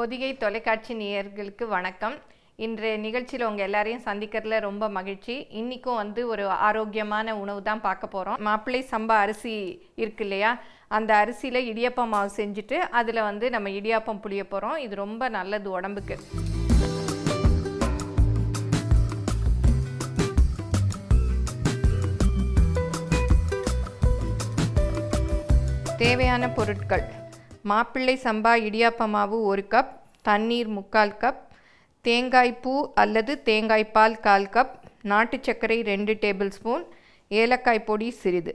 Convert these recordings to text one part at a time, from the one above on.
பொதிகை தொலைக்காட்சி நேயர்களுக்கு வணக்கம் இன்றைய நிகழ்ச்சியில் உங்கள் எல்லாரையும் சந்திக்கிறதுல ரொம்ப மகிழ்ச்சி இன்றைக்கும் வந்து ஒரு ஆரோக்கியமான உணவு தான் பார்க்க போகிறோம் மாப்பிள்ளை சம்பா அரிசி இருக்கு இல்லையா அந்த அரிசியில் இடியப்பம் மாவு செஞ்சுட்டு அதில் வந்து நம்ம இடியாப்பம் புளிய போகிறோம் இது ரொம்ப நல்லது உடம்புக்கு தேவையான பொருட்கள் மாப்பிள்ளை சம்பா இடியாப்பமாவு ஒரு கப் தண்ணீர் முக்கால் கப் தேங்காய்ப்பூ அல்லது தேங்காய்ப்பால் கால் கப் நாட்டு சர்க்கரை ரெண்டு டேபிள் ஸ்பூன் ஏலக்காய் பொடி சிறிது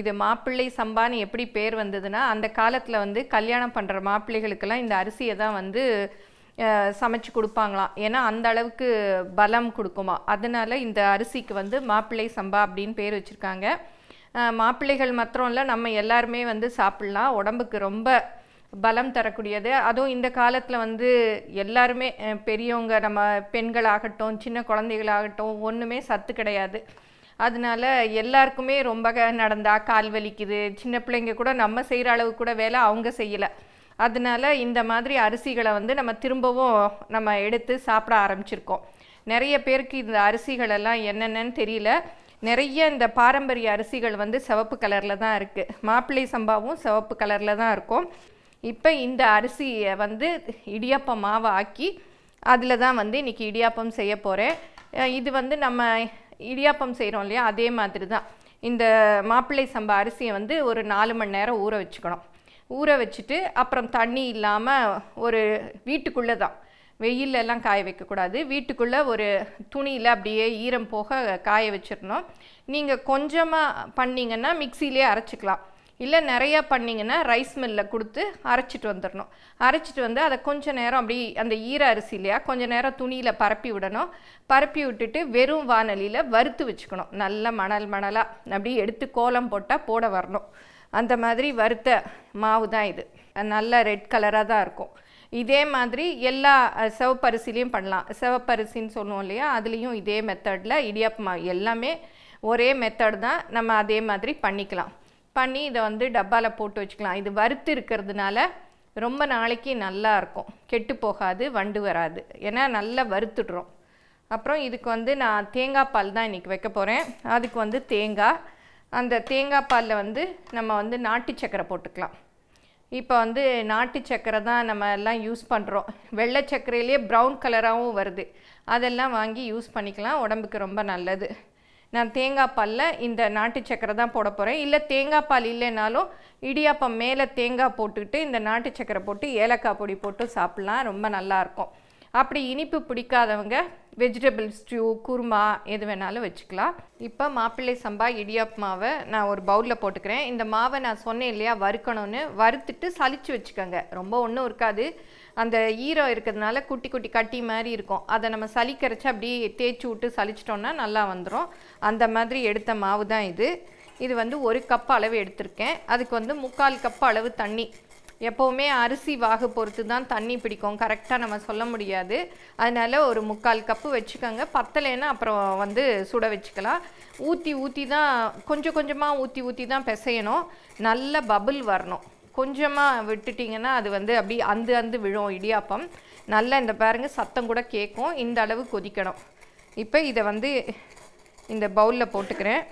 இது மாப்பிள்ளை சம்பான்னு எப்படி பேர் வந்ததுன்னா அந்த காலத்தில் வந்து கல்யாணம் பண்ணுற மாப்பிள்ளைகளுக்கெல்லாம் இந்த அரிசியை தான் வந்து சமைச்சு கொடுப்பாங்களாம் ஏன்னா அந்த அளவுக்கு பலம் கொடுக்குமா அதனால் இந்த அரிசிக்கு வந்து மாப்பிள்ளை சம்பா அப்படின்னு பேர் வச்சுருக்காங்க மாப்பிள்ளைகள் மாத்திரம் இல்லை நம்ம எல்லாருமே வந்து சாப்பிட்லாம் உடம்புக்கு ரொம்ப பலம் தரக்கூடியது அதுவும் இந்த காலத்தில் வந்து எல்லாருமே பெரியவங்க நம்ம பெண்களாகட்டும் சின்ன குழந்தைகளாகட்டும் ஒன்றுமே சத்து கிடையாது அதனால எல்லாருக்குமே ரொம்ப நடந்தால் கால் வலிக்குது சின்ன பிள்ளைங்க கூட நம்ம செய்கிற அளவு கூட வேலை அவங்க செய்யலை அதனால இந்த மாதிரி அரிசிகளை வந்து நம்ம திரும்பவும் நம்ம எடுத்து சாப்பிட ஆரம்பிச்சிருக்கோம் நிறைய பேருக்கு இந்த அரிசிகளெல்லாம் என்னென்னு தெரியல நிறைய இந்த பாரம்பரிய அரிசிகள் வந்து சிவப்பு கலரில் தான் இருக்குது மாப்பிள்ளை சம்பாவும் சிவப்பு கலரில் தான் இருக்கும் இப்போ இந்த அரிசியை வந்து இடியாப்பம் மாவை ஆக்கி அதில் தான் வந்து இன்றைக்கி இடியாப்பம் செய்ய போகிறேன் இது வந்து நம்ம இடியாப்பம் செய்கிறோம் இல்லையா அதே மாதிரி தான் இந்த மாப்பிள்ளை சம்பா அரிசியை வந்து ஒரு நாலு மணி நேரம் ஊற வச்சுக்கணும் ஊற வச்சுட்டு அப்புறம் தண்ணி இல்லாமல் ஒரு வீட்டுக்குள்ளே தான் வெயிலெல்லாம் காய வைக்கக்கூடாது வீட்டுக்குள்ளே ஒரு துணியில் அப்படியே ஈரம் போக காய வச்சிடணும் நீங்கள் கொஞ்சமாக பண்ணிங்கன்னா மிக்சிலே அரைச்சிக்கலாம் இல்லை நிறையா பண்ணிங்கன்னா ரைஸ் மில்லில் கொடுத்து அரைச்சிட்டு வந்துடணும் அரைச்சிட்டு வந்து அதை கொஞ்சம் நேரம் அப்படி அந்த ஈர அரிசி இல்லையா கொஞ்சம் நேரம் துணியில் பரப்பி விடணும் பரப்பி விட்டுட்டு வெறும் வானலியில் வறுத்து வச்சுக்கணும் நல்ல மணல் மணலாக அப்படி எடுத்து கோலம் போட்டால் போட வரணும் அந்த மாதிரி வறுத்த மாவு தான் இது நல்ல ரெட் கலராக தான் இருக்கும் இதே மாதிரி எல்லா செவப்பரிசிலையும் பண்ணலாம் சிவப்பரிசின்னு சொல்லுவோம் இல்லையா அதுலேயும் இதே மெத்தடில் இடியாப்பு மாவு எல்லாமே ஒரே மெத்தட் தான் நம்ம அதே மாதிரி பண்ணிக்கலாம் பண்ணி இதை வந்து டப்பாவில் போட்டு வச்சுக்கலாம் இது வறுத்து இருக்கிறதுனால ரொம்ப நாளைக்கு நல்லா இருக்கும் கெட்டு போகாது வண்டு வராது ஏன்னா நல்லா வறுத்துடுறோம் அப்புறம் இதுக்கு வந்து நான் தேங்காய் பால் தான் இன்றைக்கி வைக்க போகிறேன் அதுக்கு வந்து தேங்காய் அந்த தேங்காய் பாலில் வந்து நம்ம வந்து நாட்டு சக்கரை போட்டுக்கலாம் இப்போ வந்து நாட்டு சக்கரை தான் நம்ம எல்லாம் யூஸ் பண்ணுறோம் வெள்ளை சக்கரையிலே ப்ரௌன் கலராகவும் வருது அதெல்லாம் வாங்கி யூஸ் பண்ணிக்கலாம் உடம்புக்கு ரொம்ப நல்லது நான் தேங்காய் பாலில் இந்த நாட்டு சக்கரை தான் போட போகிறேன் இல்லை தேங்காய் பால் இல்லைனாலும் இடியாப்பம் மேலே தேங்காய் போட்டுக்கிட்டு இந்த நாட்டு சக்கரை போட்டு ஏலக்காய் பொடி போட்டு சாப்பிட்லாம் ரொம்ப நல்லாயிருக்கும் அப்படி இனிப்பு பிடிக்காதவங்க வெஜிடபிள் ஸ்டியூ குருமா எது வேணாலும் வச்சுக்கலாம் இப்போ மாப்பிள்ளை சம்பா இடியாப் மாவை நான் ஒரு பவுலில் போட்டுக்கிறேன் இந்த மாவை நான் சொன்னேன் இல்லையா வறுக்கணும்னு வறுத்துட்டு சளிச்சு வச்சுக்கோங்க ரொம்ப ஒன்றும் இருக்காது அந்த ஈரம் இருக்கிறதுனால குட்டி குட்டி கட்டி மாதிரி இருக்கும் அதை நம்ம சளிக்கரைச்சி அப்படியே தேய்ச்சி விட்டு சளிச்சிட்டோன்னா நல்லா வந்துடும் அந்த மாதிரி எடுத்த மாவு தான் இது இது வந்து ஒரு கப் அளவு எடுத்திருக்கேன் அதுக்கு வந்து முக்கால் கப் அளவு தண்ணி எப்போவுமே அரிசி வாகு பொறுத்து தான் தண்ணி பிடிக்கும் கரெக்டாக நம்ம சொல்ல முடியாது அதனால் ஒரு முக்கால் கப்பு வச்சுக்கோங்க பத்தலைன்னா அப்புறம் வந்து சுட வச்சுக்கலாம் ஊற்றி ஊற்றி தான் கொஞ்சம் கொஞ்சமாக ஊற்றி ஊற்றி தான் பிசையணும் நல்ல பபுள் வரணும் கொஞ்சமாக விட்டுட்டிங்கன்னா அது வந்து அப்படி அந்து அந்து விழும் இடியாப்பம் நல்லா இந்த பாருங்கள் சத்தம் கூட கேட்கும் இந்த அளவு கொதிக்கணும் இப்போ இதை வந்து இந்த பவுலில் போட்டுக்கிறேன்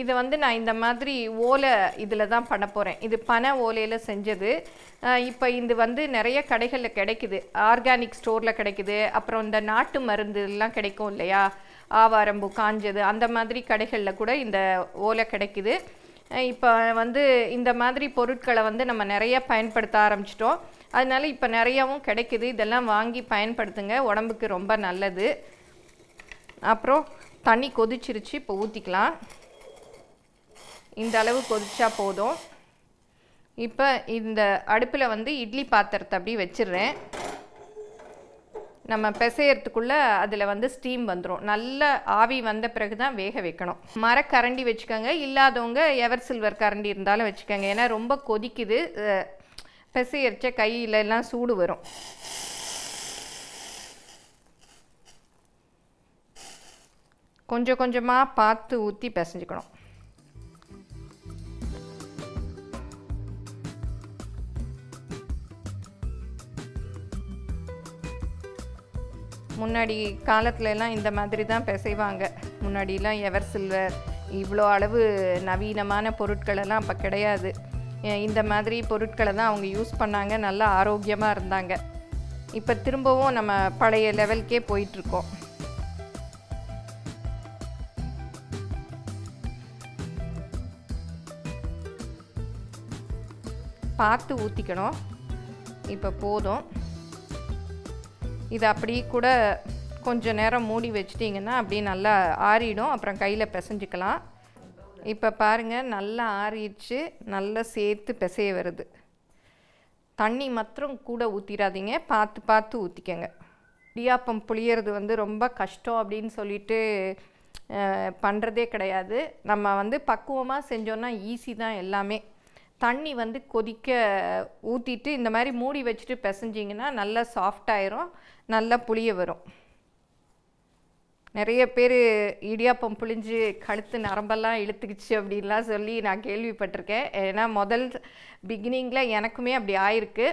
இதை வந்து நான் இந்த மாதிரி ஓலை இதில் தான் பண்ண போகிறேன் இது பனை ஓலையில் செஞ்சது இப்போ இது வந்து நிறைய கடைகளில் கிடைக்குது ஆர்கானிக் ஸ்டோரில் கிடைக்குது அப்புறம் இந்த நாட்டு மருந்துலாம் கிடைக்கும் இல்லையா ஆவாரம்பு காஞ்சது அந்த மாதிரி கடைகளில் கூட இந்த ஓலை கிடைக்குது இப்போ வந்து இந்த மாதிரி பொருட்களை வந்து நம்ம நிறைய பயன்படுத்த ஆரம்பிச்சிட்டோம் அதனால இப்போ நிறையாவும் கிடைக்குது இதெல்லாம் வாங்கி பயன்படுத்துங்க உடம்புக்கு ரொம்ப நல்லது அப்புறம் தண்ணி கொதிச்சிருச்சு இப்போ ஊற்றிக்கலாம் இந்த அளவு கொதிச்சா போதும் இப்போ இந்த அடுப்பில் வந்து இட்லி பாத்திரத்தை அப்படியே வச்சிடுறேன் நம்ம பிசையறதுக்குள்ளே அதில் வந்து ஸ்டீம் வந்துடும் நல்ல ஆவி வந்த பிறகு தான் வேக வைக்கணும் மரக்கரண்டி வச்சுக்கோங்க இல்லாதவங்க எவர் சில்வர் கரண்டி இருந்தாலும் வச்சுக்கோங்க ஏன்னா ரொம்ப கொதிக்குது பிசையரிச்ச கையில் எல்லாம் சூடு வரும் கொஞ்சம் கொஞ்சமாக பார்த்து ஊற்றி பிசைஞ்சுக்கணும் முன்னாடி காலத்துலலாம் இந்த மாதிரி தான் பிசைவாங்க முன்னாடிலாம் எவர் சில்வர் இவ்வளோ அளவு நவீனமான பொருட்களெல்லாம் அப்போ கிடையாது இந்த மாதிரி பொருட்களை தான் அவங்க யூஸ் பண்ணாங்க நல்லா ஆரோக்கியமாக இருந்தாங்க இப்போ திரும்பவும் நம்ம பழைய லெவல்க்கே போயிட்டுருக்கோம் பார்த்து ஊற்றிக்கணும் இப்போ போதும் இதை அப்படி கூட கொஞ்சம் நேரம் மூடி வச்சிட்டிங்கன்னா அப்படியே நல்லா ஆறிடும் அப்புறம் கையில் பிசைஞ்சிக்கலாம் இப்போ பாருங்கள் நல்லா ஆறிடுச்சு நல்லா சேர்த்து பிசைய வருது தண்ணி மாத்திரம் கூட ஊற்றிடாதீங்க பார்த்து பார்த்து ஊற்றிக்கங்க இடியாப்பம் புளியறது வந்து ரொம்ப கஷ்டம் அப்படின்னு சொல்லிட்டு பண்ணுறதே கிடையாது நம்ம வந்து பக்குவமாக செஞ்சோன்னா ஈஸி தான் எல்லாமே தண்ணி வந்து கொதிக்க ஊற்றிட்டு இந்த மாதிரி மூடி வச்சுட்டு பிசைஞ்சிங்கன்னா நல்லா சாஃப்டாயிரும் நல்லா புளிய வரும் நிறைய பேர் இடியாப்பம் புளிஞ்சு கழுத்து நரம்பெல்லாம் இழுத்துக்கிச்சு அப்படின்லாம் சொல்லி நான் கேள்விப்பட்டிருக்கேன் ஏன்னா முதல் பிகினிங்கில் எனக்குமே அப்படி ஆயிருக்கு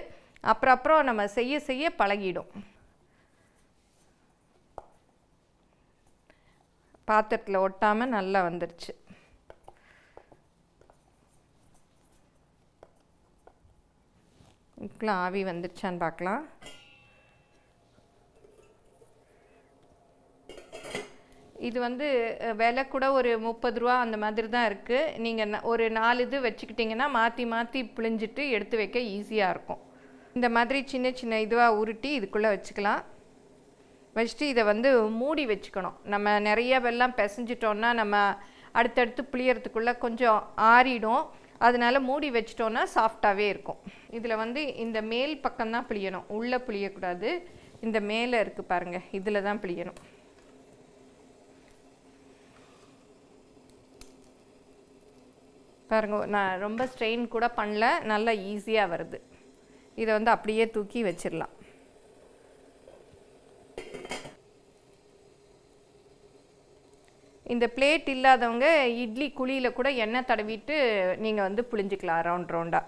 அப்புறம் அப்புறம் நம்ம செய்ய செய்ய பழகிடும் பாத்திரத்தில் ஒட்டாமல் நல்லா வந்துருச்சு இப்பெலாம் ஆவி வந்துருச்சான்னு பார்க்கலாம் இது வந்து விலை கூட ஒரு முப்பது ரூபா அந்த மாதிரி தான் இருக்குது நீங்கள் ஒரு நாலு இது வச்சுக்கிட்டிங்கன்னா மாற்றி மாற்றி பிழிஞ்சிட்டு எடுத்து வைக்க ஈஸியாக இருக்கும் இந்த மாதிரி சின்ன சின்ன இதுவாக உருட்டி இதுக்குள்ளே வச்சுக்கலாம் வச்சுட்டு இதை வந்து மூடி வச்சுக்கணும் நம்ம நிறைய வெள்ளம் பிசைஞ்சிட்டோன்னா நம்ம அடுத்தடுத்து புளியறதுக்குள்ளே கொஞ்சம் ஆறிடும் அதனால் மூடி வச்சிட்டோன்னா சாஃப்டாகவே இருக்கும் இதில் வந்து இந்த மேல் பக்கம்தான் புளியணும் உள்ளே புளியக்கூடாது இந்த மேலே இருக்குது பாருங்கள் இதில் தான் புளியணும் பாருங்க நான் ரொம்ப ஸ்ட்ரெயின் கூட பண்ணல நல்லா ஈஸியாக வருது இதை வந்து அப்படியே தூக்கி வச்சிடலாம் இந்த பிளேட் இல்லாதவங்க இட்லி குழியில் கூட எண்ணெய் தடவிட்டு நீங்கள் வந்து புளிஞ்சிக்கலாம் ரவுண்ட் ரவுண்டாக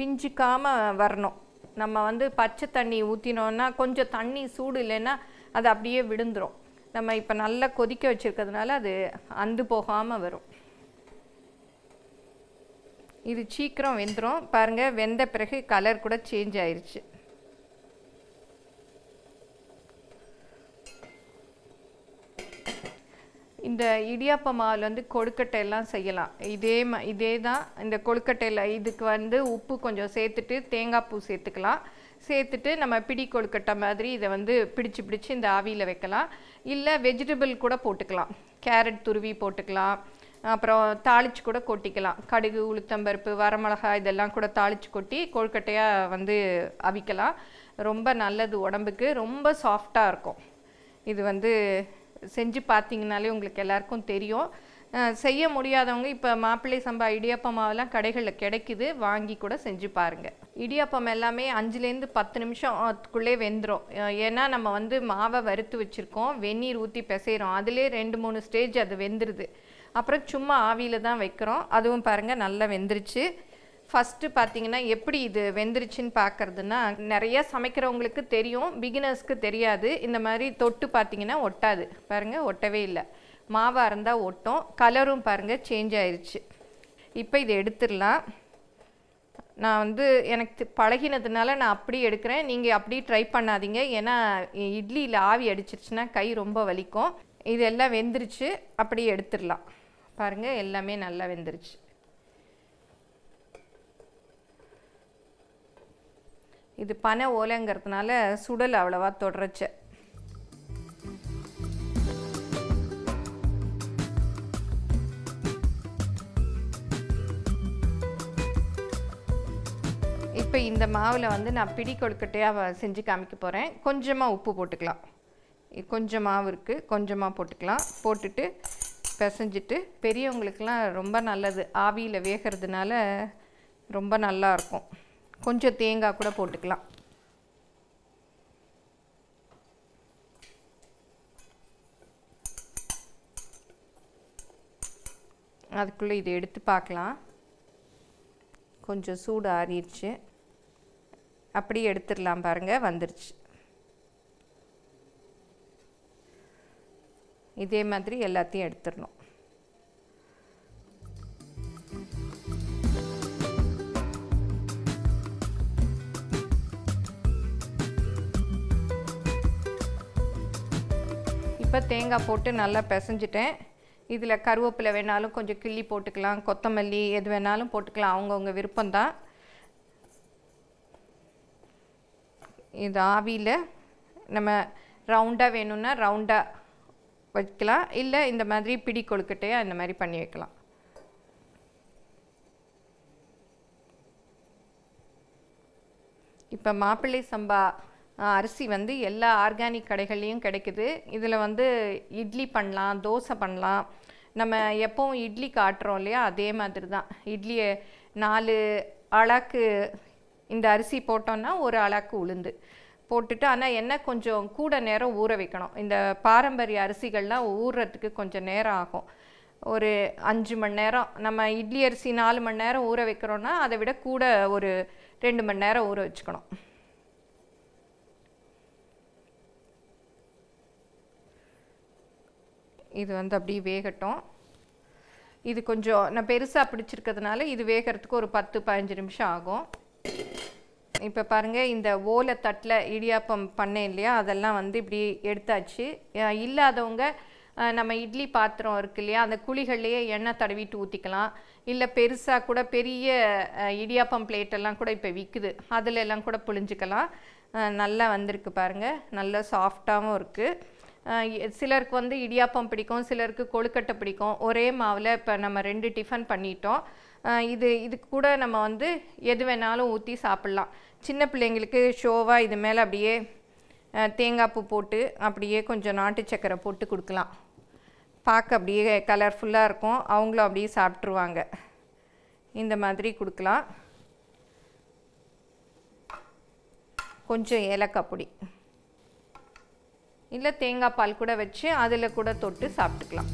பிஞ்சிக்காமல் வரணும் நம்ம வந்து பச்சை தண்ணி ஊற்றினோன்னா கொஞ்சம் தண்ணி சூடு இல்லைன்னா அது அப்படியே விழுந்துடும் நம்ம இப்போ நல்லா கொதிக்க வச்சுருக்கிறதுனால அது அந்து போகாமல் வரும் இது சீக்கிரம் வெந்துடும் பாருங்கள் வெந்த பிறகு கலர் கூட சேஞ்ச் ஆயிடுச்சு இந்த இடியாப்ப மாவில் வந்து கொழுக்கட்டை எல்லாம் செய்யலாம் இதே மா இதே தான் இந்த கொழுக்கட்டையில் இதுக்கு வந்து உப்பு கொஞ்சம் சேர்த்துட்டு தேங்காய் பூ சேர்த்துக்கலாம் சேர்த்துட்டு நம்ம பிடி கொழுக்கட்டை மாதிரி இதை வந்து பிடிச்சு பிடிச்சு இந்த ஆவியில் வைக்கலாம் இல்லை வெஜிடபிள் கூட போட்டுக்கலாம் கேரட் துருவி போட்டுக்கலாம் அப்புறம் தாளித்து கூட கொட்டிக்கலாம் கடுகு உளுத்தம்பருப்பு வரமிளகாய் இதெல்லாம் கூட தாளித்து கொட்டி கொழுக்கட்டையாக வந்து அவிக்கலாம் ரொம்ப நல்லது உடம்புக்கு ரொம்ப சாஃப்டாக இருக்கும் இது வந்து செஞ்சு பார்த்தீங்கனாலே உங்களுக்கு எல்லாருக்கும் தெரியும் செய்ய முடியாதவங்க இப்போ மாப்பிள்ளை சம்பா இடியப்ப கடைகளில் கிடைக்குது வாங்கி கூட செஞ்சு பாருங்கள் இடியாப்பம் எல்லாமே அஞ்சுலேருந்து பத்து நிமிஷம் வெந்துடும் ஏன்னா நம்ம வந்து மாவை வறுத்து வச்சுருக்கோம் வெந்நீர் ஊற்றி பிசைகிறோம் அதிலே ரெண்டு மூணு ஸ்டேஜ் அது வெந்துடுது அப்புறம் சும்மா ஆவியில் தான் வைக்கிறோம் அதுவும் பாருங்கள் நல்லா வெந்துருச்சு ஃபஸ்ட்டு பார்த்தீங்கன்னா எப்படி இது வெந்துருச்சுன்னு பார்க்குறதுன்னா நிறையா சமைக்கிறவங்களுக்கு தெரியும் பிகினர்ஸ்க்கு தெரியாது இந்த மாதிரி தொட்டு பார்த்தீங்கன்னா ஒட்டாது பாருங்கள் ஒட்டவே இல்லை மாவாக இருந்தால் ஒட்டும் கலரும் பாருங்கள் சேஞ்ச் ஆயிடுச்சு இப்போ இதை எடுத்துடலாம் நான் வந்து எனக்கு பழகினதுனால நான் அப்படி எடுக்கிறேன் நீங்கள் அப்படி ட்ரை பண்ணாதீங்க ஏன்னா இட்லியில் ஆவி அடிச்சிருச்சுன்னா கை ரொம்ப வலிக்கும் இது எல்லாம் வெந்துருச்சு அப்படியே எடுத்துடலாம் பாருங்கள் எல்லாமே நல்லா வெந்துருச்சு இது பனை ஓலைங்கிறதுனால சுடல் அவ்வளோவா தொடரச்சேன் இப்போ இந்த மாவில் வந்து நான் பிடி கொழுக்கட்டையாக செஞ்சு காமிக்க போகிறேன் கொஞ்சமாக உப்பு போட்டுக்கலாம் கொஞ்சம் மாவு இருக்குது கொஞ்சமாக போட்டுக்கலாம் போட்டுட்டு பிசைஞ்சிட்டு பெரியவங்களுக்கெலாம் ரொம்ப நல்லது ஆவியில் வேகிறதுனால ரொம்ப நல்லாயிருக்கும் கொஞ்சம் தேங்காய் கூட போட்டுக்கலாம் அதுக்குள்ளே இதை எடுத்து பார்க்கலாம் கொஞ்சம் சூடு ஆறிடுச்சு அப்படியே எடுத்துடலாம் பாருங்கள் வந்துருச்சு இதே மாதிரி எல்லாத்தையும் எடுத்துடணும் இப்போ தேங்காய் போட்டு நல்லா பிசைஞ்சிட்டேன் இதில் கருவேப்பிலை வேணாலும் கொஞ்சம் கிள்ளி போட்டுக்கலாம் கொத்தமல்லி எது வேணாலும் போட்டுக்கலாம் அவங்கவுங்க விருப்பம்தான் இந்த ஆவியில் நம்ம ரவுண்டாக வேணும்னா ரவுண்டாக வைக்கலாம் இல்லை இந்த மாதிரி பிடி கொழுக்கட்டையாக இந்த மாதிரி பண்ணி வைக்கலாம் இப்போ மாப்பிள்ளை சம்பா அரிசி வந்து எல்லா ஆர்கானிக் கடைகள்லேயும் கிடைக்குது இதில் வந்து இட்லி பண்ணலாம் தோசை பண்ணலாம் நம்ம எப்போவும் இட்லி காட்டுறோம் இல்லையா அதே மாதிரி தான் இட்லியை நாலு அழாக்கு இந்த அரிசி போட்டோன்னா ஒரு அளவுக்கு உளுந்து போட்டுட்டு ஆனால் எண்ணெய் கொஞ்சம் கூட நேரம் ஊற வைக்கணும் இந்த பாரம்பரிய அரிசிகள்லாம் ஊறுறதுக்கு கொஞ்சம் நேரம் ஆகும் ஒரு அஞ்சு மணி நேரம் நம்ம இட்லி அரிசி நாலு மணி நேரம் ஊற வைக்கிறோன்னா அதை விட கூட ஒரு ரெண்டு மணி நேரம் ஊற வச்சுக்கணும் இது வந்து அப்படியே வேகட்டும் இது கொஞ்சம் நான் பெருசாக பிடிச்சிருக்கிறதுனால இது வேகிறதுக்கு ஒரு பத்து பதினஞ்சு நிமிஷம் ஆகும் இப்போ பாருங்கள் இந்த ஓலை தட்டில் இடியாப்பம் பண்ணேன் இல்லையா அதெல்லாம் வந்து இப்படி எடுத்தாச்சு இல்லாதவங்க நம்ம இட்லி பாத்திரம் இருக்கு இல்லையா அந்த குழிகள்லேயே எண்ணெய் தடவிட்டு ஊற்றிக்கலாம் இல்லை பெருசாக கூட பெரிய இடியாப்பம் பிளேட்டெல்லாம் கூட இப்போ விற்குது அதில் எல்லாம் கூட புழிஞ்சிக்கலாம் நல்லா வந்திருக்கு பாருங்கள் நல்லா சாஃப்டாகவும் இருக்குது சிலருக்கு வந்து இடியாப்பம் பிடிக்கும் சிலருக்கு கொழுக்கட்டை பிடிக்கும் ஒரே மாவில் இப்போ நம்ம ரெண்டு டிஃபன் பண்ணிட்டோம் இது இது கூட நம்ம வந்து எது வேணாலும் ஊற்றி சாப்பிட்லாம் சின்ன பிள்ளைங்களுக்கு ஷோவாக இது மேலே அப்படியே தேங்காய் பூ போட்டு அப்படியே கொஞ்சம் நாட்டு சக்கரை போட்டு கொடுக்கலாம் பார்க்க அப்படியே கலர்ஃபுல்லாக இருக்கும் அவங்களும் அப்படியே சாப்பிட்ருவாங்க இந்த மாதிரி கொடுக்கலாம் கொஞ்சம் ஏலக்காய் பொடி இல்லை தேங்காய் பால் கூட வச்சு அதில் கூட தொட்டு சாப்பிட்டுக்கலாம்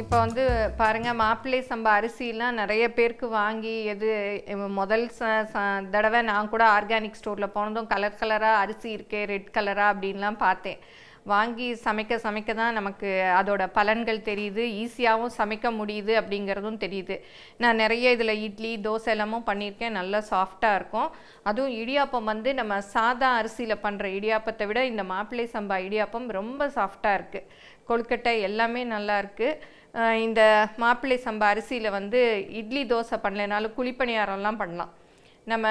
இப்போ வந்து பாருங்கள் மாப்பிள்ளை சம்பா அரிசிலாம் நிறைய பேருக்கு வாங்கி எது முதல் ச தடவை நான் கூட ஆர்கானிக் ஸ்டோரில் போனதும் கலர் கலராக அரிசி இருக்கே ரெட் கலராக அப்படின்லாம் பார்த்தேன் வாங்கி சமைக்க சமைக்க தான் நமக்கு அதோட பலன்கள் தெரியுது ஈஸியாகவும் சமைக்க முடியுது அப்படிங்கிறதும் தெரியுது நான் நிறைய இதில் இட்லி தோசை எல்லாமும் பண்ணியிருக்கேன் நல்லா சாஃப்டாக இருக்கும் அதுவும் இடியாப்பம் வந்து நம்ம சாதா அரிசியில் பண்ணுற இடியாப்பத்தை விட இந்த மாப்பிள்ளை சம்பா இடியாப்பம் ரொம்ப சாஃப்டாக இருக்குது கொழுக்கட்டை எல்லாமே நல்லா இருக்குது இந்த மாப்பிள்ளை சம்பா அரிசியில் வந்து இட்லி தோசை பண்ணலைனாலும் குழிப்பணியாரம்லாம் பண்ணலாம் நம்ம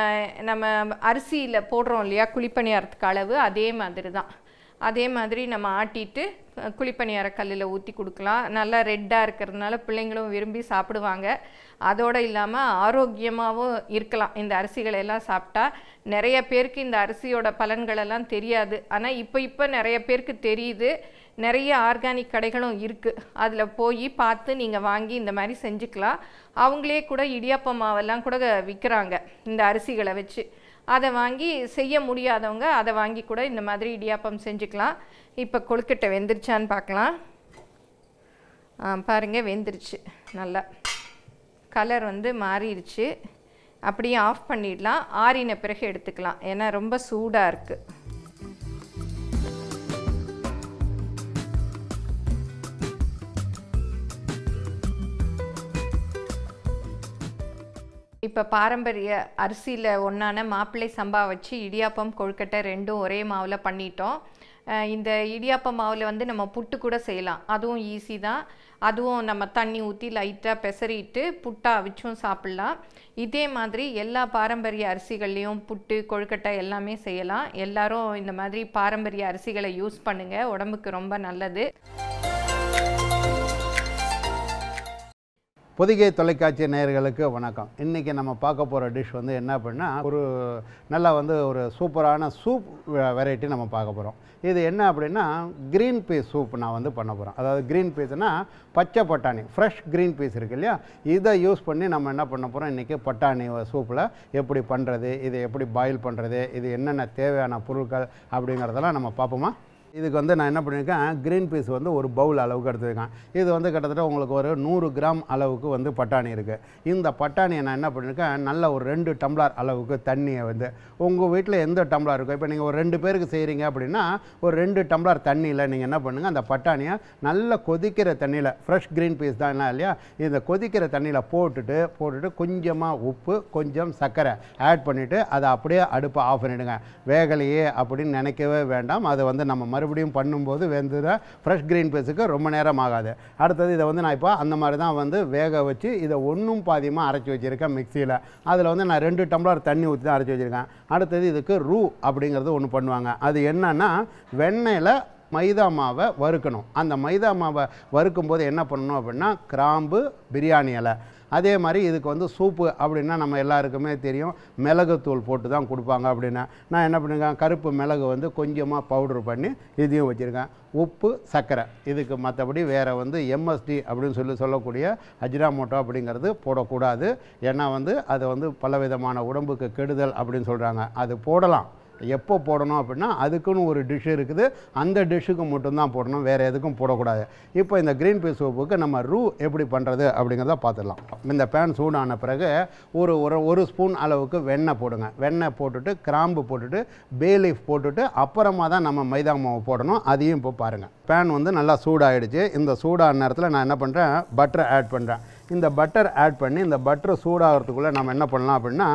நம்ம அரிசியில் போடுறோம் இல்லையா குழிப்பணியாரத்துக்கு அளவு அதே மாதிரி தான் அதே மாதிரி நம்ம ஆட்டிட்டு குழிப்பணியார கல்லில் ஊற்றி கொடுக்கலாம் நல்லா ரெட்டாக இருக்கிறதுனால பிள்ளைங்களும் விரும்பி சாப்பிடுவாங்க அதோடு இல்லாமல் ஆரோக்கியமாகவும் இருக்கலாம் இந்த அரிசிகளை எல்லாம் சாப்பிட்டா நிறைய பேருக்கு இந்த அரிசியோட பலன்களெல்லாம் தெரியாது ஆனால் இப்போ இப்போ நிறைய பேருக்கு தெரியுது நிறைய ஆர்கானிக் கடைகளும் இருக்குது அதில் போய் பார்த்து நீங்கள் வாங்கி இந்த மாதிரி செஞ்சுக்கலாம் அவங்களே கூட இடியாப்ப மாவெல்லாம் கூட விற்கிறாங்க இந்த அரிசிகளை வச்சு அதை வாங்கி செய்ய முடியாதவங்க அதை வாங்கி கூட இந்த மாதிரி இடியாப்பம் செஞ்சுக்கலாம் இப்போ கொழுக்கட்டை வெந்துருச்சான்னு பார்க்கலாம் பாருங்கள் வெந்துருச்சு நல்லா கலர் வந்து மாறிடுச்சு அப்படியே ஆஃப் பண்ணிடலாம் ஆறின பிறகு எடுத்துக்கலாம் ஏன்னா ரொம்ப சூடாக இருக்குது இப்போ பாரம்பரிய அரிசியில் ஒன்றான மாப்பிள்ளை சம்பா வச்சு இடியாப்பம் கொழுக்கட்டை ரெண்டும் ஒரே மாவில் பண்ணிட்டோம் இந்த இடியாப்ப மாவில் வந்து நம்ம புட்டு கூட செய்யலாம் அதுவும் ஈஸி தான் அதுவும் நம்ம தண்ணி ஊற்றி லைட்டாக பெசரிட்டு புட்டாக அவிச்சும் சாப்பிட்லாம் இதே மாதிரி எல்லா பாரம்பரிய அரிசிகள்லேயும் புட்டு கொழுக்கட்டை எல்லாமே செய்யலாம் எல்லோரும் இந்த மாதிரி பாரம்பரிய அரிசிகளை யூஸ் பண்ணுங்கள் உடம்புக்கு ரொம்ப நல்லது பொதிகை தொலைக்காட்சி நேயர்களுக்கு வணக்கம் இன்றைக்கி நம்ம பார்க்க போகிற டிஷ் வந்து என்ன அப்படின்னா ஒரு நல்லா வந்து ஒரு சூப்பரான சூப் வெரைட்டி நம்ம பார்க்க போகிறோம் இது என்ன அப்படின்னா க்ரீன் பீஸ் சூப் நான் வந்து பண்ண போகிறோம் அதாவது க்ரீன் பீஸ்னால் பச்சை பட்டாணி ஃப்ரெஷ் க்ரீன் பீஸ் இருக்குது இல்லையா இதை யூஸ் பண்ணி நம்ம என்ன பண்ண போகிறோம் இன்றைக்கி பட்டாணி சூப்பில் எப்படி பண்ணுறது இதை எப்படி பாயில் பண்ணுறது இது என்னென்ன தேவையான பொருட்கள் அப்படிங்கிறதெல்லாம் நம்ம பார்ப்போமா இதுக்கு வந்து நான் என்ன பண்ணியிருக்கேன் க்ரீன் பீஸ் வந்து ஒரு பவுல் அளவுக்கு எடுத்துருக்கேன் இது வந்து கிட்டத்தட்ட உங்களுக்கு ஒரு நூறு கிராம் அளவுக்கு வந்து பட்டாணி இருக்குது இந்த பட்டாணியை நான் என்ன பண்ணியிருக்கேன் நல்ல ஒரு ரெண்டு டம்ளார் அளவுக்கு தண்ணியை வந்து உங்கள் வீட்டில் எந்த டம்ளர் இருக்கோ இப்போ நீங்கள் ஒரு ரெண்டு பேருக்கு செய்கிறீங்க அப்படின்னா ஒரு ரெண்டு டம்ளார் தண்ணியில் நீங்கள் என்ன பண்ணுங்கள் அந்த பட்டாணியை நல்லா கொதிக்கிற தண்ணியில் ஃப்ரெஷ் க்ரீன் பீஸ் தான் என்ன இல்லையா இந்த கொதிக்கிற தண்ணியில் போட்டுட்டு போட்டுட்டு கொஞ்சமாக உப்பு கொஞ்சம் சர்க்கரை ஆட் பண்ணிவிட்டு அதை அப்படியே அடுப்பை ஆஃப் பண்ணிவிடுங்க வேகலையே அப்படின்னு நினைக்கவே வேண்டாம் அதை வந்து நம்ம மறு மறுபடியும் பண்ணும்போது வெந்துட ஃப்ரெஷ் க்ரீன் பீஸுக்கு ரொம்ப நேரம் ஆகாது அடுத்தது இதை வந்து நான் இப்போ அந்த மாதிரி தான் வந்து வேக வச்சு இதை ஒன்றும் பாதியமாக அரைச்சி வச்சுருக்கேன் மிக்சியில் அதில் வந்து நான் ரெண்டு டம்ளர் தண்ணி ஊற்றி தான் அரைச்சி வச்சுருக்கேன் அடுத்தது இதுக்கு ரூ அப்படிங்கிறது ஒன்று பண்ணுவாங்க அது என்னென்னா வெண்ணெயில் மைதா மாவை வறுக்கணும் அந்த மைதா மாவை வறுக்கும்போது என்ன பண்ணணும் அப்படின்னா கிராம்பு பிரியாணி இலை அதே மாதிரி இதுக்கு வந்து சூப்பு அப்படின்னா நம்ம எல்லாருக்குமே தெரியும் மிளகுத்தூள் போட்டு தான் கொடுப்பாங்க அப்படின்னா நான் என்ன பண்ணிருக்கேன் கருப்பு மிளகு வந்து கொஞ்சமாக பவுட்ரு பண்ணி இதையும் வச்சுருக்கேன் உப்பு சர்க்கரை இதுக்கு மற்றபடி வேறு வந்து எம்எஸ்டி அப்படின்னு சொல்லி சொல்லக்கூடிய அஜினாமோட்டோ அப்படிங்கிறது போடக்கூடாது ஏன்னா வந்து அது வந்து பலவிதமான உடம்புக்கு கெடுதல் அப்படின்னு சொல்கிறாங்க அது போடலாம் எப்போ போடணும் அப்படின்னா அதுக்குன்னு ஒரு டிஷ் இருக்குது அந்த டிஷ்ஷுக்கு மட்டும்தான் போடணும் வேறு எதுக்கும் போடக்கூடாது இப்போ இந்த க்ரீன் பீஸ் சோப்புக்கு நம்ம ரூ எப்படி பண்ணுறது அப்படிங்கிறத பார்த்துடலாம் இந்த பேன் சூடான பிறகு ஒரு ஒரு ஒரு ஸ்பூன் அளவுக்கு வெண்ணெய் போடுங்க வெண்ணெய் போட்டுட்டு கிராம்பு போட்டுட்டு பே லீஃப் போட்டுட்டு அப்புறமா தான் நம்ம மைதா மாவு போடணும் அதையும் இப்போ பாருங்கள் பேன் வந்து நல்லா சூடாகிடுச்சு இந்த சூடான நேரத்தில் நான் என்ன பண்ணுறேன் பட்டர் ஆட் பண்ணுறேன் இந்த பட்டர் ஆட் பண்ணி இந்த பட்டர் சூடாகிறதுக்குள்ளே நம்ம என்ன பண்ணலாம் அப்படின்னா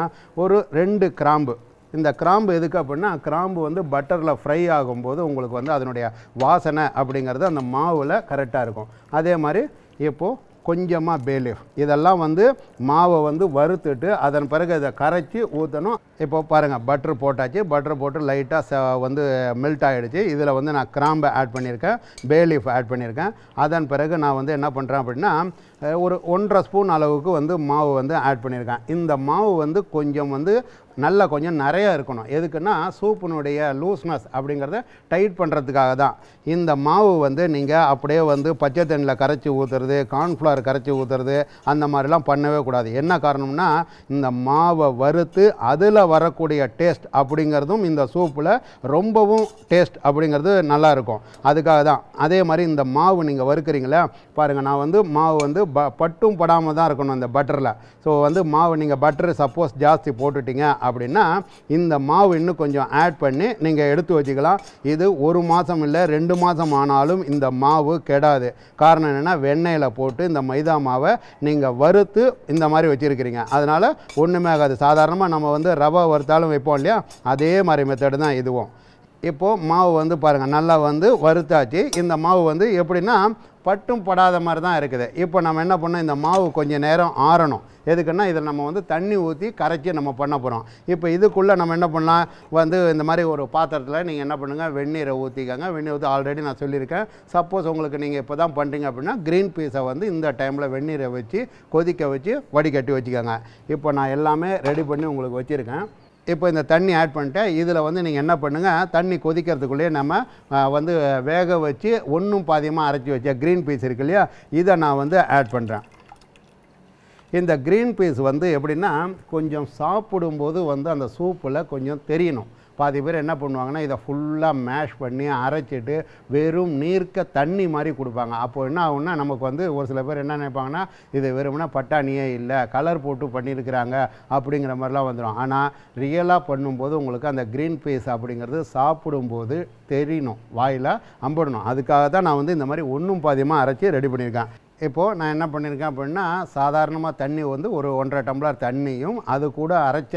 ஒரு ரெண்டு கிராம்பு இந்த கிராம்பு எதுக்கு அப்படின்னா கிராம்பு வந்து பட்டரில் ஃப்ரை ஆகும்போது உங்களுக்கு வந்து அதனுடைய வாசனை அப்படிங்கிறது அந்த மாவில் கரெக்டாக இருக்கும் அதே மாதிரி இப்போது கொஞ்சமாக பேலீஃப் இதெல்லாம் வந்து மாவை வந்து வறுத்துட்டு அதன் பிறகு இதை கரைச்சி ஊற்றணும் இப்போ பாருங்கள் பட்டர் போட்டாச்சு பட்டர் போட்டு லைட்டாக ச வந்து மெல்ட் ஆகிடுச்சு இதில் வந்து நான் கிராம்பை ஆட் பண்ணியிருக்கேன் பேலீஃப் ஆட் பண்ணியிருக்கேன் அதன் பிறகு நான் வந்து என்ன பண்ணுறேன் அப்படின்னா ஒரு ஒன்றரை ஸ்பூன் அளவுக்கு வந்து மாவு வந்து ஆட் பண்ணியிருக்கேன் இந்த மாவு வந்து கொஞ்சம் வந்து நல்லா கொஞ்சம் நிறையா இருக்கணும் எதுக்குன்னா சூப்பினுடைய லூஸ்னஸ் அப்படிங்கிறத டைட் பண்ணுறதுக்காக தான் இந்த மாவு வந்து நீங்கள் அப்படியே வந்து பச்சை தண்ணியில் கரைச்சி ஊற்றுறது கார்ன்ஃப்ளவர் கரைச்சி ஊற்றுறது அந்த மாதிரிலாம் பண்ணவே கூடாது என்ன காரணம்னா இந்த மாவை வறுத்து அதில் வரக்கூடிய டேஸ்ட் அப்படிங்கிறதும் இந்த சூப்பில் ரொம்பவும் டேஸ்ட் அப்படிங்கிறது நல்லாயிருக்கும் அதுக்காக தான் அதே மாதிரி இந்த மாவு நீங்கள் வறுக்கிறீங்களே பாருங்கள் நான் வந்து மாவு வந்து ப பட்டும் படாமல் தான் இருக்கணும் இந்த பட்டரில் ஸோ வந்து மாவு நீங்கள் பட்டர் சப்போஸ் ஜாஸ்தி போட்டுட்டிங்க அப்படின்னா இந்த மாவு இன்னும் கொஞ்சம் ஆட் பண்ணி நீங்கள் எடுத்து வச்சுக்கலாம் இது ஒரு மாதம் இல்லை ரெண்டு மாதம் ஆனாலும் இந்த மாவு கெடாது காரணம் என்னென்னா வெண்ணெயில் போட்டு இந்த மைதா மாவை நீங்கள் வறுத்து இந்த மாதிரி வச்சுருக்கிறீங்க அதனால் ஒன்றுமே ஆகாது சாதாரணமாக நம்ம வந்து ரவை வறுத்தாலும் வைப்போம் இல்லையா அதே மாதிரி மெத்தடு தான் இதுவும் இப்போது மாவு வந்து பாருங்கள் நல்லா வந்து வறுத்தாச்சு இந்த மாவு வந்து எப்படின்னா பட்டும் படாத மாதிரி தான் இருக்குது இப்போ நம்ம என்ன பண்ணோம் இந்த மாவு கொஞ்சம் நேரம் ஆறணும் எதுக்குன்னா இதை நம்ம வந்து தண்ணி ஊற்றி கரைச்சி நம்ம பண்ண போகிறோம் இப்போ இதுக்குள்ளே நம்ம என்ன பண்ணலாம் வந்து இந்த மாதிரி ஒரு பாத்திரத்தில் நீங்கள் என்ன பண்ணுங்கள் வெந்நீரை ஊற்றிக்கங்க வெந்நீர் ஊற்றி ஆல்ரெடி நான் சொல்லியிருக்கேன் சப்போஸ் உங்களுக்கு நீங்கள் இப்போ தான் பண்ணுறீங்க அப்படின்னா க்ரீன் பீஸை வந்து இந்த டைமில் வெந்நீரை வச்சு கொதிக்க வச்சு வடிகட்டி வச்சுக்கோங்க இப்போ நான் எல்லாமே ரெடி பண்ணி உங்களுக்கு வச்சுருக்கேன் இப்போ இந்த தண்ணி ஆட் பண்ணிட்டேன் இதில் வந்து நீங்கள் என்ன பண்ணுங்கள் தண்ணி கொதிக்கிறதுக்குள்ளேயே நம்ம வந்து வேக வச்சு ஒன்றும் பாதியமாக அரைச்சி வச்ச க்ரீன் பீஸ் இருக்கு இல்லையா இதை நான் வந்து ஆட் பண்ணுறேன் இந்த க்ரீன் பீஸ் வந்து எப்படின்னா கொஞ்சம் சாப்பிடும்போது வந்து அந்த சூப்பில் கொஞ்சம் தெரியணும் பாதி பேர் என்ன பண்ணுவாங்கன்னா இதை ஃபுல்லாக மேஷ் பண்ணி அரைச்சிட்டு வெறும் நீர்க்க தண்ணி மாதிரி கொடுப்பாங்க அப்போது என்ன ஆகுன்னா நமக்கு வந்து ஒரு சில பேர் என்ன நினைப்பாங்கன்னா இது வெறும்னா பட்டாணியே இல்லை கலர் போட்டு பண்ணியிருக்கிறாங்க அப்படிங்கிற மாதிரிலாம் வந்துடும் ஆனால் ரியலாக பண்ணும்போது உங்களுக்கு அந்த க்ரீன் பீஸ் அப்படிங்கிறது சாப்பிடும்போது தெரியணும் வாயில் அம்படணும் அதுக்காக தான் நான் வந்து இந்த மாதிரி ஒன்றும் பாதியமாக அரைச்சி ரெடி பண்ணியிருக்கேன் இப்போது நான் என்ன பண்ணியிருக்கேன் அப்படின்னா சாதாரணமாக தண்ணி வந்து ஒரு ஒன்றரை டம்ளர் தண்ணியும் அது கூட அரைச்ச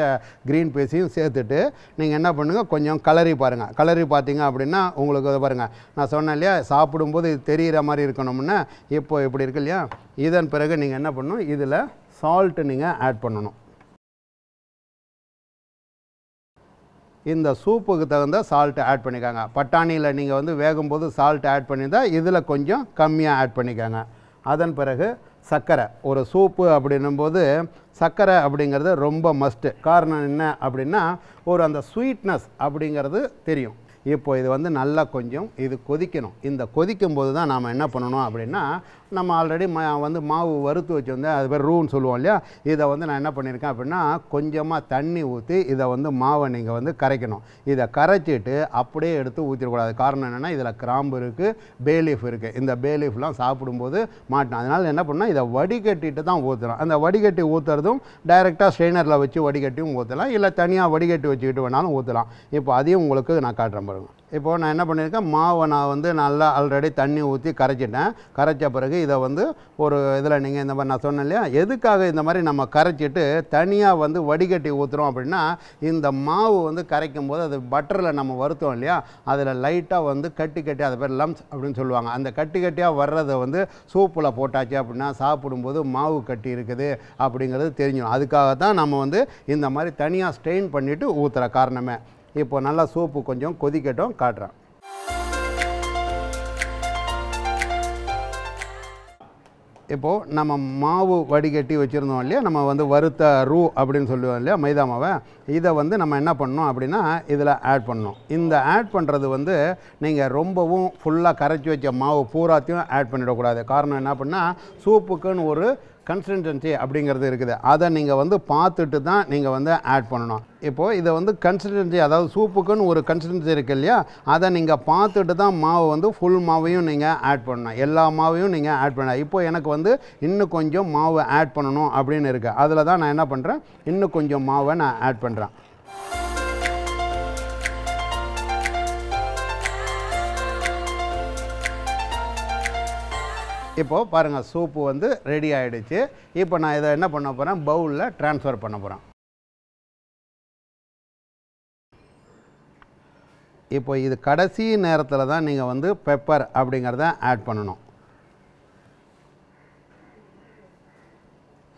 க்ரீன் பீஸையும் சேர்த்துட்டு நீங்கள் என்ன பண்ணுங்கள் கொஞ்சம் கலரி பாருங்கள் கலரி பார்த்தீங்க அப்படின்னா உங்களுக்கு பாருங்கள் நான் சொன்னேன் இல்லையா சாப்பிடும்போது இது தெரிகிற மாதிரி இருக்கணும்னா இப்போ இப்படி இருக்கு இல்லையா இதன் பிறகு நீங்கள் என்ன பண்ணணும் இதில் சால்ட்டு நீங்கள் ஆட் பண்ணணும் இந்த சூப்புக்கு தகுந்த சால்ட் ஆட் பண்ணிக்காங்க பட்டாணியில் நீங்கள் வந்து வேகும்போது சால்ட் ஆட் பண்ணியிருந்தால் இதில் கொஞ்சம் கம்மியாக ஆட் பண்ணிக்காங்க அதன் பிறகு சர்க்கரை ஒரு சூப்பு அப்படின்னும்போது சர்க்கரை அப்படிங்கிறது ரொம்ப மஸ்ட்டு காரணம் என்ன அப்படின்னா ஒரு அந்த ஸ்வீட்னஸ் அப்படிங்கிறது தெரியும் இப்போ இது வந்து நல்லா கொஞ்சம் இது கொதிக்கணும் இந்த கொதிக்கும் போது தான் நாம் என்ன பண்ணணும் அப்படின்னா நம்ம ஆல்ரெடி ம வந்து மாவு வறுத்து வச்சுருந்தேன் அது பேர் ரூன்னு சொல்லுவோம் இல்லையா இதை வந்து நான் என்ன பண்ணியிருக்கேன் அப்படின்னா கொஞ்சமாக தண்ணி ஊற்றி இதை வந்து மாவை நீங்கள் வந்து கரைக்கணும் இதை கரைச்சிட்டு அப்படியே எடுத்து ஊற்றிடக்கூடாது காரணம் என்னென்னா இதில் கிராம்பு இருக்குது பேலீஃப் இருக்குது இந்த பேலீஃப்லாம் சாப்பிடும்போது மாட்டணும் அதனால் என்ன பண்ணால் இதை வடிகட்டிட்டு தான் ஊற்றுறோம் அந்த வடிகட்டி ஊற்றுறதும் டைரெக்டாக ஸ்ட்ரெயினரில் வச்சு வடிகட்டியும் ஊற்றலாம் இல்லை தனியாக வடிகட்டி வச்சுக்கிட்டு வேணாலும் ஊற்றலாம் இப்போ அதையும் உங்களுக்கு நான் காட்டுறேன் இப்போது நான் என்ன பண்ணியிருக்கேன் மாவை நான் வந்து நல்லா ஆல்ரெடி தண்ணி ஊற்றி கரைச்சிட்டேன் கரைச்ச பிறகு இதை வந்து ஒரு இதில் நீங்கள் இந்த மாதிரி நான் சொன்னேன் இல்லையா எதுக்காக இந்த மாதிரி நம்ம கரைச்சிட்டு தனியாக வந்து வடிகட்டி ஊற்றுறோம் அப்படின்னா இந்த மாவு வந்து கரைக்கும் போது அது பட்டரில் நம்ம வருத்தோம் இல்லையா அதில் லைட்டாக வந்து கட்டி கட்டி அதை பேர் லம்ஸ் அப்படின்னு சொல்லுவாங்க அந்த கட்டி கட்டியாக வர்றதை வந்து சூப்பில் போட்டாச்சு அப்படின்னா சாப்பிடும்போது மாவு கட்டி இருக்குது அப்படிங்கிறது தெரிஞ்சிடும் அதுக்காக தான் நம்ம வந்து இந்த மாதிரி தனியாக ஸ்ட்ரெயின் பண்ணிவிட்டு ஊற்றுற காரணமே இப்போ நல்லா சோப்பு கொஞ்சம் கொதிக்கட்டும் காட்டுறேன் இப்போது நம்ம மாவு வடிகட்டி வச்சுருந்தோம் இல்லையா நம்ம வந்து வறுத்த ரூ அப்படின்னு சொல்லுவோம் இல்லையா மைதா மாவை இதை வந்து நம்ம என்ன பண்ணோம் அப்படின்னா இதில் ஆட் பண்ணோம் இந்த ஆட் பண்ணுறது வந்து நீங்கள் ரொம்பவும் ஃபுல்லாக கரைச்சி வச்ச மாவு பூராத்தையும் ஆட் பண்ணிடக்கூடாது காரணம் என்ன பண்ணால் சூப்புக்குன்னு ஒரு கன்சிஸ்டன்சி அப்படிங்கிறது இருக்குது அதை நீங்கள் வந்து பார்த்துட்டு தான் நீங்கள் வந்து ஆட் பண்ணணும் இப்போது இதை வந்து கன்சிஸ்டன்சி அதாவது சூப்புக்குன்னு ஒரு கன்சிஸ்டன்சி இருக்குது இல்லையா அதை நீங்கள் பார்த்துட்டு தான் மாவு வந்து ஃபுல் மாவையும் நீங்கள் ஆட் பண்ணணும் எல்லா மாவையும் நீங்கள் ஆட் பண்ணலாம் இப்போது எனக்கு வந்து இன்னும் கொஞ்சம் மாவு ஆட் பண்ணணும் அப்படின்னு இருக்குது அதில் தான் நான் என்ன பண்ணுறேன் இன்னும் கொஞ்சம் மாவை நான் ஆட் பண்ணுறேன் இப்போது பாருங்கள் சூப்பு வந்து ரெடி ஆகிடுச்சு இப்போ நான் இதை என்ன பண்ண போகிறேன் பவுலில் ட்ரான்ஸ்ஃபர் பண்ண போகிறேன் இப்போ இது கடைசி நேரத்தில் தான் நீங்கள் வந்து பெப்பர் அப்படிங்கிறத ஆட் பண்ணணும்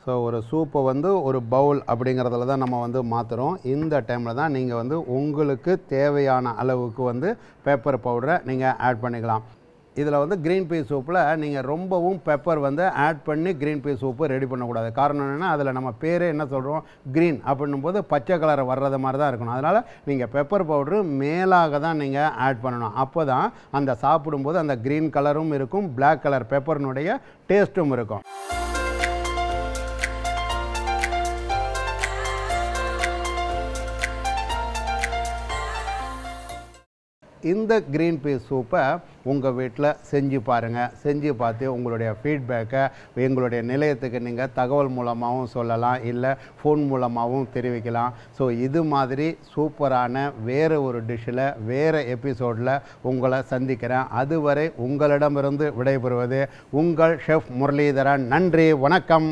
ஸோ ஒரு சூப்பை வந்து ஒரு பவுல் அப்படிங்கிறதுல தான் நம்ம வந்து மாற்றுறோம் இந்த டைமில் தான் நீங்கள் வந்து உங்களுக்கு தேவையான அளவுக்கு வந்து பேப்பர் பவுடரை நீங்கள் ஆட் பண்ணிக்கலாம் இதில் வந்து க்ரீன் பீஸ் சூப்பில் நீங்கள் ரொம்பவும் பெப்பர் வந்து ஆட் பண்ணி க்ரீன் பீஸ் சூப்பு ரெடி பண்ணக்கூடாது காரணம் என்னென்னா அதில் நம்ம பேரே என்ன சொல்கிறோம் க்ரீன் அப்படின்னும் போது பச்சை கலர் வர்றது மாதிரி தான் இருக்கணும் அதனால் நீங்கள் பெப்பர் பவுட்ரு மேலாக தான் நீங்கள் ஆட் பண்ணணும் அப்போ தான் அந்த சாப்பிடும்போது அந்த க்ரீன் கலரும் இருக்கும் பிளாக் கலர் பெப்பர்னுடைய டேஸ்ட்டும் இருக்கும் இந்த க்ரீன் பீஸ் சூப்பை உங்கள் வீட்டில் செஞ்சு பாருங்கள் செஞ்சு பார்த்து உங்களுடைய ஃபீட்பேக்கை எங்களுடைய நிலையத்துக்கு நீங்கள் தகவல் மூலமாகவும் சொல்லலாம் இல்லை ஃபோன் மூலமாகவும் தெரிவிக்கலாம் ஸோ இது மாதிரி சூப்பரான வேறு ஒரு டிஷ்ஷில் வேறு எபிசோடில் உங்களை சந்திக்கிறேன் அதுவரை உங்களிடமிருந்து விடைபெறுவது உங்கள் ஷெஃப் முரளிதரன் நன்றி வணக்கம்